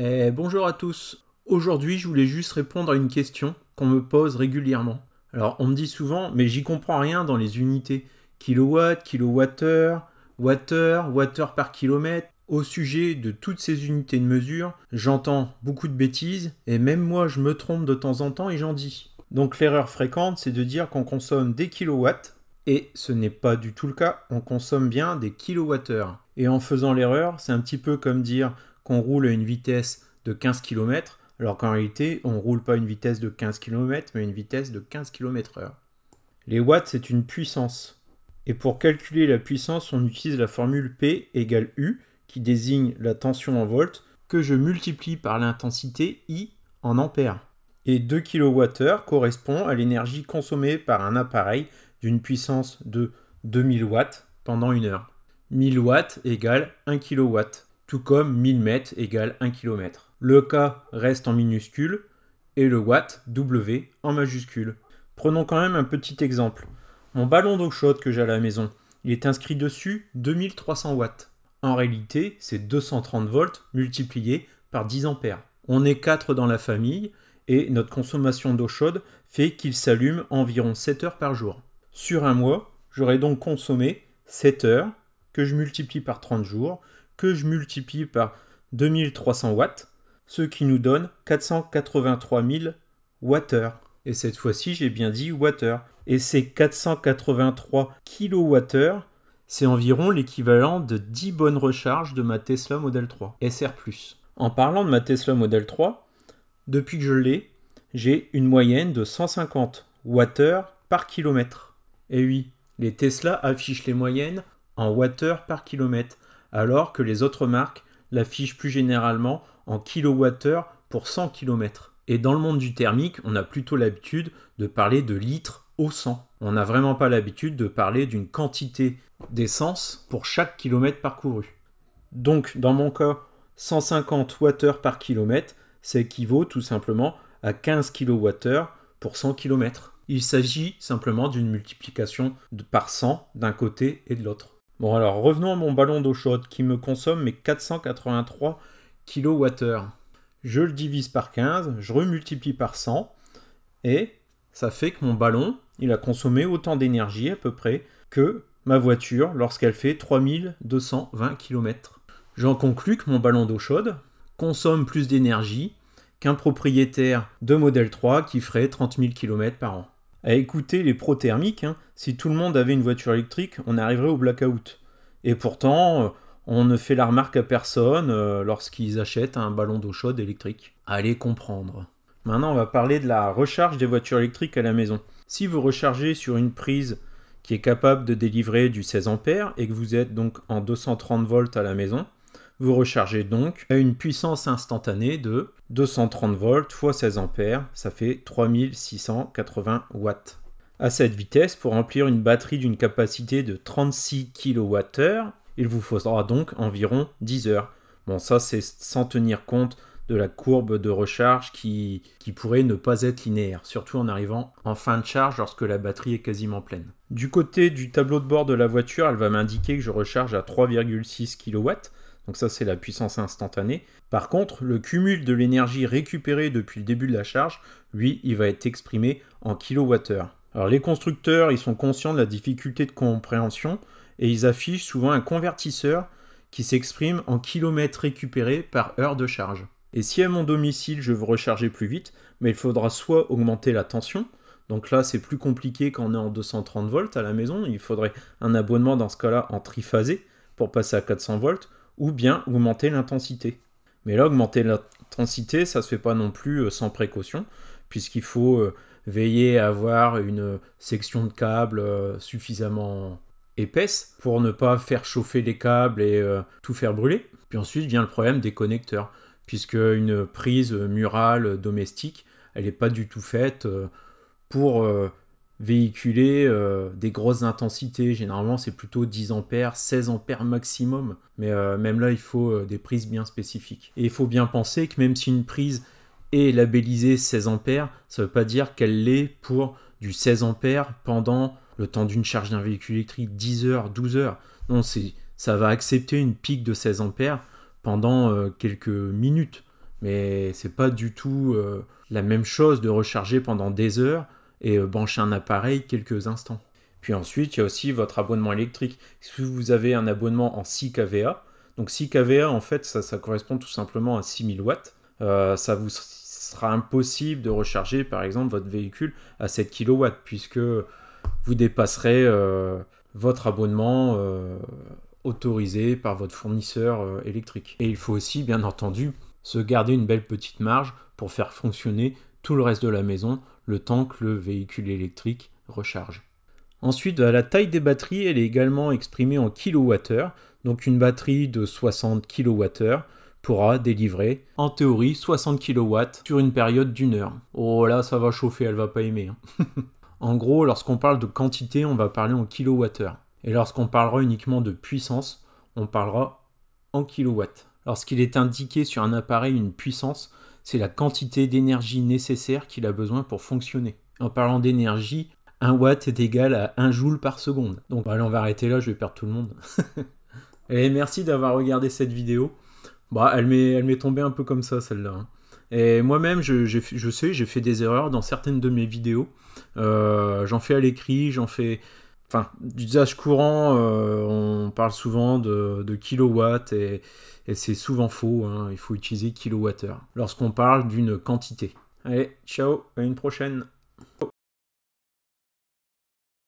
Eh, bonjour à tous. Aujourd'hui, je voulais juste répondre à une question qu'on me pose régulièrement. Alors, on me dit souvent, mais j'y comprends rien dans les unités kilowatt, kilowattheure, watt-heure, par kilomètre. Au sujet de toutes ces unités de mesure, j'entends beaucoup de bêtises et même moi, je me trompe de temps en temps et j'en dis. Donc, l'erreur fréquente, c'est de dire qu'on consomme des kilowatts et ce n'est pas du tout le cas, on consomme bien des kilowattheures. Et en faisant l'erreur, c'est un petit peu comme dire qu'on roule à une vitesse de 15 km, alors qu'en réalité, on ne roule pas une vitesse de 15 km, mais une vitesse de 15 km/h. Les watts, c'est une puissance. Et pour calculer la puissance, on utilise la formule P égale U, qui désigne la tension en volts, que je multiplie par l'intensité I en ampères. Et 2 kWh correspond à l'énergie consommée par un appareil d'une puissance de 2000 watts pendant une heure. 1000 watts égale 1 kW tout comme 1000 mètres égale 1 km. Le K reste en minuscule et le watt W en majuscule. Prenons quand même un petit exemple. Mon ballon d'eau chaude que j'ai à la maison, il est inscrit dessus 2300 watts. En réalité, c'est 230 volts multiplié par 10 ampères. On est 4 dans la famille et notre consommation d'eau chaude fait qu'il s'allume environ 7 heures par jour. Sur un mois, j'aurais donc consommé 7 heures que je multiplie par 30 jours, que je multiplie par 2300 watts, ce qui nous donne 483 000 Et cette fois-ci, j'ai bien dit watt-heure. Et ces 483 kWh, c'est environ l'équivalent de 10 bonnes recharges de ma Tesla Model 3 SR+. En parlant de ma Tesla Model 3, depuis que je l'ai, j'ai une moyenne de 150 Wh par kilomètre. Et oui, les Tesla affichent les moyennes en Wh par kilomètre alors que les autres marques l'affichent plus généralement en kWh pour 100 km. Et dans le monde du thermique, on a plutôt l'habitude de parler de litres au 100. On n'a vraiment pas l'habitude de parler d'une quantité d'essence pour chaque kilomètre parcouru. Donc, dans mon cas, 150 Wh par kilomètre, ça équivaut tout simplement à 15 kWh pour 100 km. Il s'agit simplement d'une multiplication par 100 d'un côté et de l'autre. Bon, alors revenons à mon ballon d'eau chaude qui me consomme mes 483 kWh. Je le divise par 15, je remultiplie par 100 et ça fait que mon ballon, il a consommé autant d'énergie à peu près que ma voiture lorsqu'elle fait 3220 km. J'en conclus que mon ballon d'eau chaude consomme plus d'énergie qu'un propriétaire de modèle 3 qui ferait 30 000 km par an. À écouter les pro-thermiques, hein. si tout le monde avait une voiture électrique, on arriverait au blackout. Et pourtant, euh, on ne fait la remarque à personne euh, lorsqu'ils achètent un ballon d'eau chaude électrique. Allez comprendre. Maintenant, on va parler de la recharge des voitures électriques à la maison. Si vous rechargez sur une prise qui est capable de délivrer du 16 A et que vous êtes donc en 230 volts à la maison, vous rechargez donc à une puissance instantanée de 230 volts x 16 ampères, ça fait 3680 watts. À cette vitesse, pour remplir une batterie d'une capacité de 36 kWh, il vous faudra donc environ 10 heures. Bon, ça c'est sans tenir compte de la courbe de recharge qui, qui, pourrait ne pas être linéaire, surtout en arrivant en fin de charge lorsque la batterie est quasiment pleine. Du côté du tableau de bord de la voiture, elle va m'indiquer que je recharge à 3,6 kW, donc ça, c'est la puissance instantanée. Par contre, le cumul de l'énergie récupérée depuis le début de la charge, lui, il va être exprimé en kilowattheure. Alors les constructeurs, ils sont conscients de la difficulté de compréhension et ils affichent souvent un convertisseur qui s'exprime en kilomètres récupérés par heure de charge. Et si à mon domicile je veux recharger plus vite, mais il faudra soit augmenter la tension, donc là c'est plus compliqué quand on est en 230 volts à la maison, il faudrait un abonnement dans ce cas-là en triphasé pour passer à 400 volts, ou bien augmenter l'intensité. Mais là, augmenter l'intensité, ça se fait pas non plus euh, sans précaution, puisqu'il faut euh, veiller à avoir une section de câble euh, suffisamment épaisse pour ne pas faire chauffer les câbles et tout faire brûler. Puis ensuite vient le problème des connecteurs, puisque une prise murale domestique, elle n'est pas du tout faite pour véhiculer euh, des grosses intensités. Généralement, c'est plutôt 10 ampères, 16 ampères maximum. Mais euh, même là, il faut euh, des prises bien spécifiques. Et il faut bien penser que même si une prise est labellisée 16 ampères, ça ne veut pas dire qu'elle l'est pour du 16 ampères pendant le temps d'une charge d'un véhicule électrique, 10 heures, 12 heures. Non, c'est ça va accepter une pique de 16 ampères pendant quelques minutes. Mais c'est pas du tout la même chose de recharger pendant des heures et euh, brancher un appareil quelques instants. Puis ensuite, il y a aussi votre abonnement électrique. Si vous avez un abonnement en 6 kVA, donc 6 kVA en fait, ça, correspond tout simplement à 6000 watts. Euh, ça vous sera impossible de recharger par exemple votre véhicule à 7 kW puisque vous dépasserez euh, votre abonnement autorisé par votre fournisseur électrique. Et il faut aussi bien entendu se garder une belle petite marge pour faire fonctionner tout le reste de la maison le temps que le véhicule électrique recharge. Ensuite, la taille des batteries, elle est également exprimée en kWh. Donc une batterie de 60 kWh pourra délivrer en théorie 60 kW sur une période d'une heure. Oh là, ça va chauffer, elle va pas aimer. Hein. en gros, lorsqu'on parle de quantité, on va parler en kWh. Et lorsqu'on parlera uniquement de puissance, on parlera en kW. Lorsqu'il est indiqué sur un appareil une puissance, c'est la quantité d'énergie nécessaire qu'il a besoin pour fonctionner. En parlant d'énergie, 1 watt est égal à 1 joule par seconde. Donc bah, allez, on va arrêter là, je vais perdre tout le monde. et merci d'avoir regardé cette vidéo. Bah, elle m'est tombée un peu comme ça, celle-là. Hein. Et moi-même, je, je, sais, j'ai fait des erreurs dans certaines de mes vidéos. Euh, j'en fais à l'écrit, j'en fais... Enfin, d'usage courant, euh, on parle souvent de, kilowatts et, c'est souvent faux. Hein. il faut utiliser kilowattheure lorsqu'on parle d'une quantité. Allez, ciao, à une prochaine.